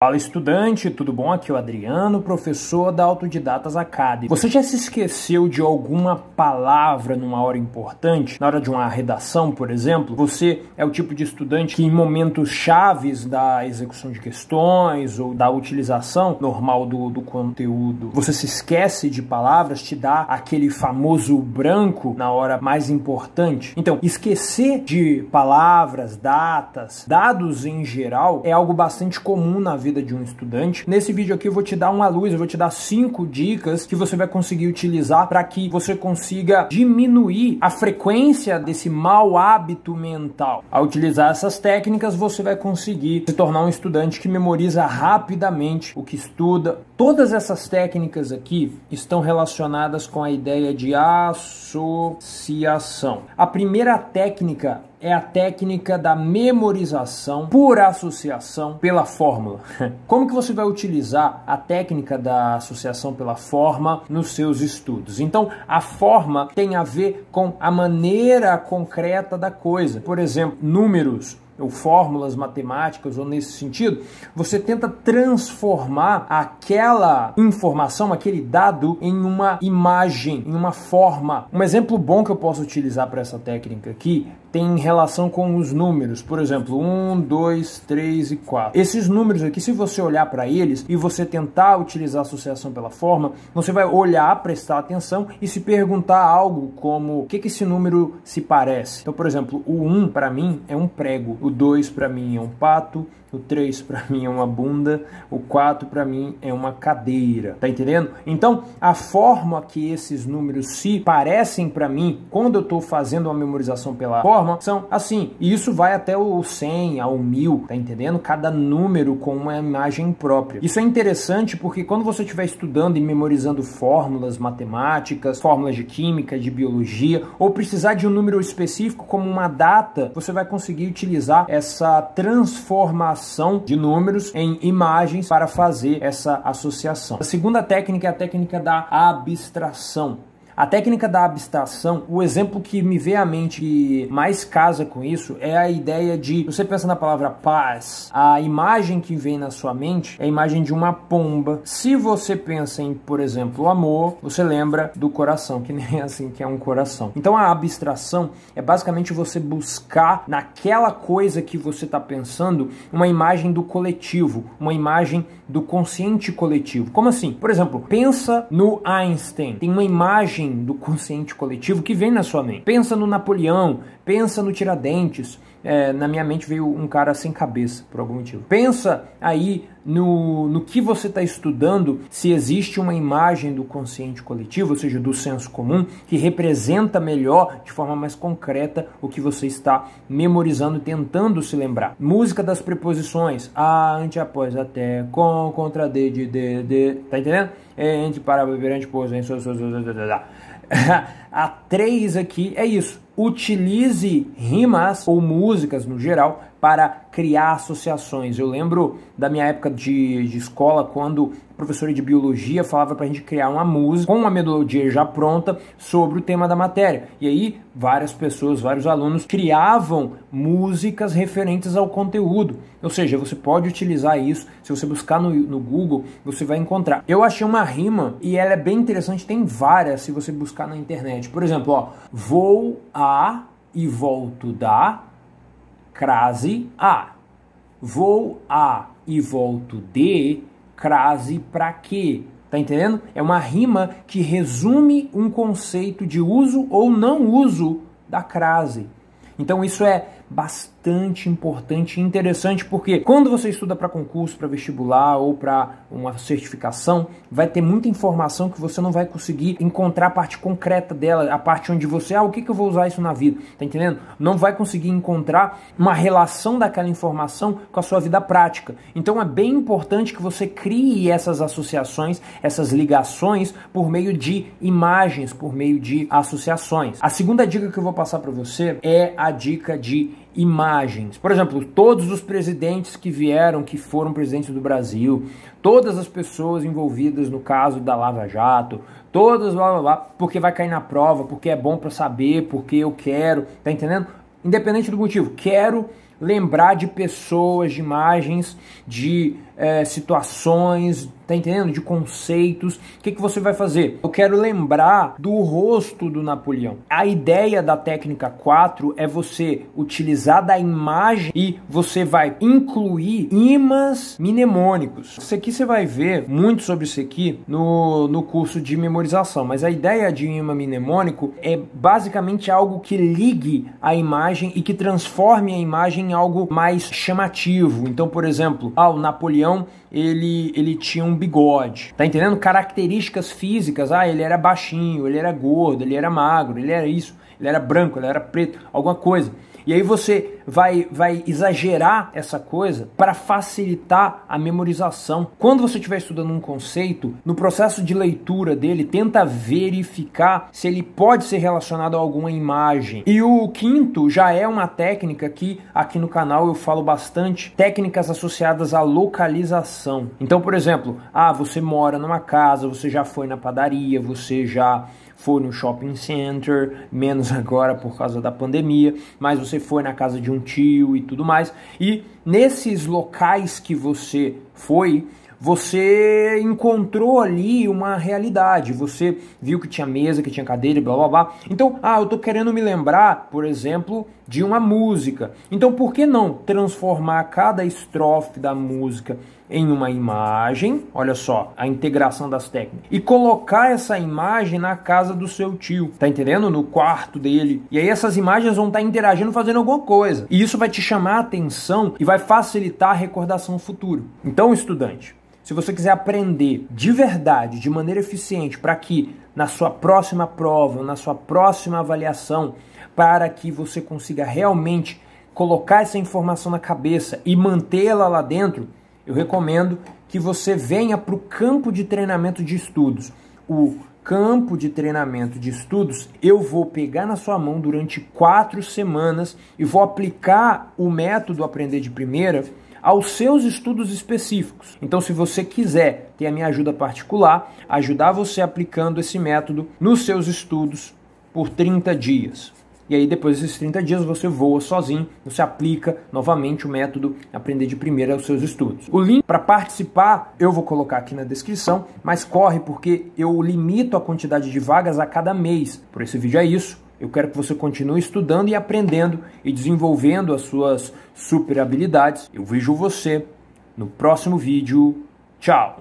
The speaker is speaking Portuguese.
Fala estudante, tudo bom? Aqui é o Adriano, professor da Autodidatas Academy. Você já se esqueceu de alguma palavra numa hora importante? Na hora de uma redação, por exemplo? Você é o tipo de estudante que em momentos chaves da execução de questões ou da utilização normal do, do conteúdo, você se esquece de palavras, te dá aquele famoso branco na hora mais importante? Então, esquecer de palavras, datas, dados em geral é algo bastante comum na vida vida de um estudante. Nesse vídeo aqui eu vou te dar uma luz, eu vou te dar cinco dicas que você vai conseguir utilizar para que você consiga diminuir a frequência desse mau hábito mental. Ao utilizar essas técnicas, você vai conseguir se tornar um estudante que memoriza rapidamente o que estuda. Todas essas técnicas aqui estão relacionadas com a ideia de associação. A primeira técnica é a técnica da memorização por associação pela fórmula. Como que você vai utilizar a técnica da associação pela forma nos seus estudos? Então, a forma tem a ver com a maneira concreta da coisa. Por exemplo, números ou fórmulas matemáticas ou nesse sentido, você tenta transformar aquela informação, aquele dado em uma imagem, em uma forma. Um exemplo bom que eu posso utilizar para essa técnica aqui tem relação com os números, por exemplo, 1, 2, 3 e 4. Esses números aqui, se você olhar para eles e você tentar utilizar a associação pela forma, você vai olhar, prestar atenção e se perguntar algo como o que, que esse número se parece. Então, por exemplo, o 1 para mim é um prego, o 2 para mim é um pato, o 3 para mim é uma bunda, o 4 para mim é uma cadeira. Tá entendendo? Então, a forma que esses números se parecem para mim, quando eu estou fazendo uma memorização pela forma, forma são assim. E isso vai até o 100, ao 1000, tá entendendo? Cada número com uma imagem própria. Isso é interessante porque quando você estiver estudando e memorizando fórmulas matemáticas, fórmulas de química, de biologia, ou precisar de um número específico como uma data, você vai conseguir utilizar essa transformação de números em imagens para fazer essa associação. A segunda técnica é a técnica da abstração. A técnica da abstração, o exemplo que me vem à mente que mais casa com isso é a ideia de você pensa na palavra paz, a imagem que vem na sua mente é a imagem de uma pomba. Se você pensa em, por exemplo, amor, você lembra do coração, que nem é assim que é um coração. Então a abstração é basicamente você buscar naquela coisa que você está pensando uma imagem do coletivo, uma imagem do consciente coletivo. Como assim? Por exemplo, pensa no Einstein. Tem uma imagem do consciente coletivo que vem na sua mente. Pensa no Napoleão, Pensa no Tiradentes. É, na minha mente veio um cara sem cabeça, por algum motivo. Pensa aí no, no que você está estudando, se existe uma imagem do consciente coletivo, ou seja, do senso comum, que representa melhor, de forma mais concreta, o que você está memorizando, tentando se lembrar. Música das preposições, a, ante, após, até, com, contra, de, de, de, de tá entendendo? É, entre, para, beber, ante, pôs, em, so, so, so, so, so, so. A 3 aqui é isso. Utilize rimas ou músicas no geral para criar associações. Eu lembro da minha época de, de escola, quando a professora de biologia falava para a gente criar uma música com uma melodia já pronta sobre o tema da matéria. E aí, várias pessoas, vários alunos criavam músicas referentes ao conteúdo. Ou seja, você pode utilizar isso. Se você buscar no, no Google, você vai encontrar. Eu achei uma rima e ela é bem interessante, tem várias se você buscar na internet. Por exemplo, ó, vou a e volto da crase a. Vou a e volto de crase para quê? Tá entendendo? É uma rima que resume um conceito de uso ou não uso da crase. Então isso é bastante importante e interessante, porque quando você estuda para concurso, para vestibular ou para uma certificação, vai ter muita informação que você não vai conseguir encontrar a parte concreta dela, a parte onde você, ah, o que, que eu vou usar isso na vida, tá entendendo? Não vai conseguir encontrar uma relação daquela informação com a sua vida prática. Então é bem importante que você crie essas associações, essas ligações por meio de imagens, por meio de associações. A segunda dica que eu vou passar para você é a dica de imagens. Por exemplo, todos os presidentes que vieram, que foram presidentes do Brasil, todas as pessoas envolvidas no caso da Lava Jato, todas blá blá blá, porque vai cair na prova, porque é bom para saber, porque eu quero, tá entendendo? Independente do motivo, quero lembrar de pessoas, de imagens, de é, situações, tá entendendo? De conceitos. O que, que você vai fazer? Eu quero lembrar do rosto do Napoleão. A ideia da técnica 4 é você utilizar da imagem e você vai incluir imãs mnemônicos. Isso aqui você vai ver muito sobre isso aqui no, no curso de memorização, mas a ideia de imã mnemônico é basicamente algo que ligue a imagem e que transforme a imagem em algo mais chamativo. Então, por exemplo, ah, o Napoleão ele, ele tinha um bigode. Tá entendendo? Características físicas. Ah, ele era baixinho, ele era gordo, ele era magro, ele era isso, ele era branco, ele era preto, alguma coisa. E aí você vai, vai exagerar essa coisa para facilitar a memorização. Quando você estiver estudando um conceito, no processo de leitura dele, tenta verificar se ele pode ser relacionado a alguma imagem. E o quinto já é uma técnica que aqui no canal eu falo bastante, técnicas associadas à localização. Então, por exemplo, ah, você mora numa casa, você já foi na padaria, você já foi no shopping center, menos agora por causa da pandemia, mas você foi na casa de um plantio e tudo mais. E nesses locais que você foi, você encontrou ali uma realidade, você viu que tinha mesa, que tinha cadeira, blá blá blá. Então, ah, eu tô querendo me lembrar, por exemplo, de uma música. Então, por que não transformar cada estrofe da música em uma imagem, olha só, a integração das técnicas, e colocar essa imagem na casa do seu tio, tá entendendo? No quarto dele. E aí essas imagens vão estar tá interagindo, fazendo alguma coisa. E isso vai te chamar a atenção e vai facilitar a recordação futuro. Então, estudante, se você quiser aprender de verdade, de maneira eficiente, para que na sua próxima prova, na sua próxima avaliação, para que você consiga realmente colocar essa informação na cabeça e mantê-la lá dentro, eu recomendo que você venha para o campo de treinamento de estudos. O campo de treinamento de estudos, eu vou pegar na sua mão durante quatro semanas e vou aplicar o método Aprender de Primeira aos seus estudos específicos. Então, se você quiser ter a minha ajuda particular, ajudar você aplicando esse método nos seus estudos por 30 dias. E aí depois desses 30 dias você voa sozinho, você aplica novamente o método aprender de primeira aos seus estudos. O link para participar eu vou colocar aqui na descrição, mas corre porque eu limito a quantidade de vagas a cada mês. Por esse vídeo é isso. Eu quero que você continue estudando e aprendendo e desenvolvendo as suas super habilidades. Eu vejo você no próximo vídeo. Tchau!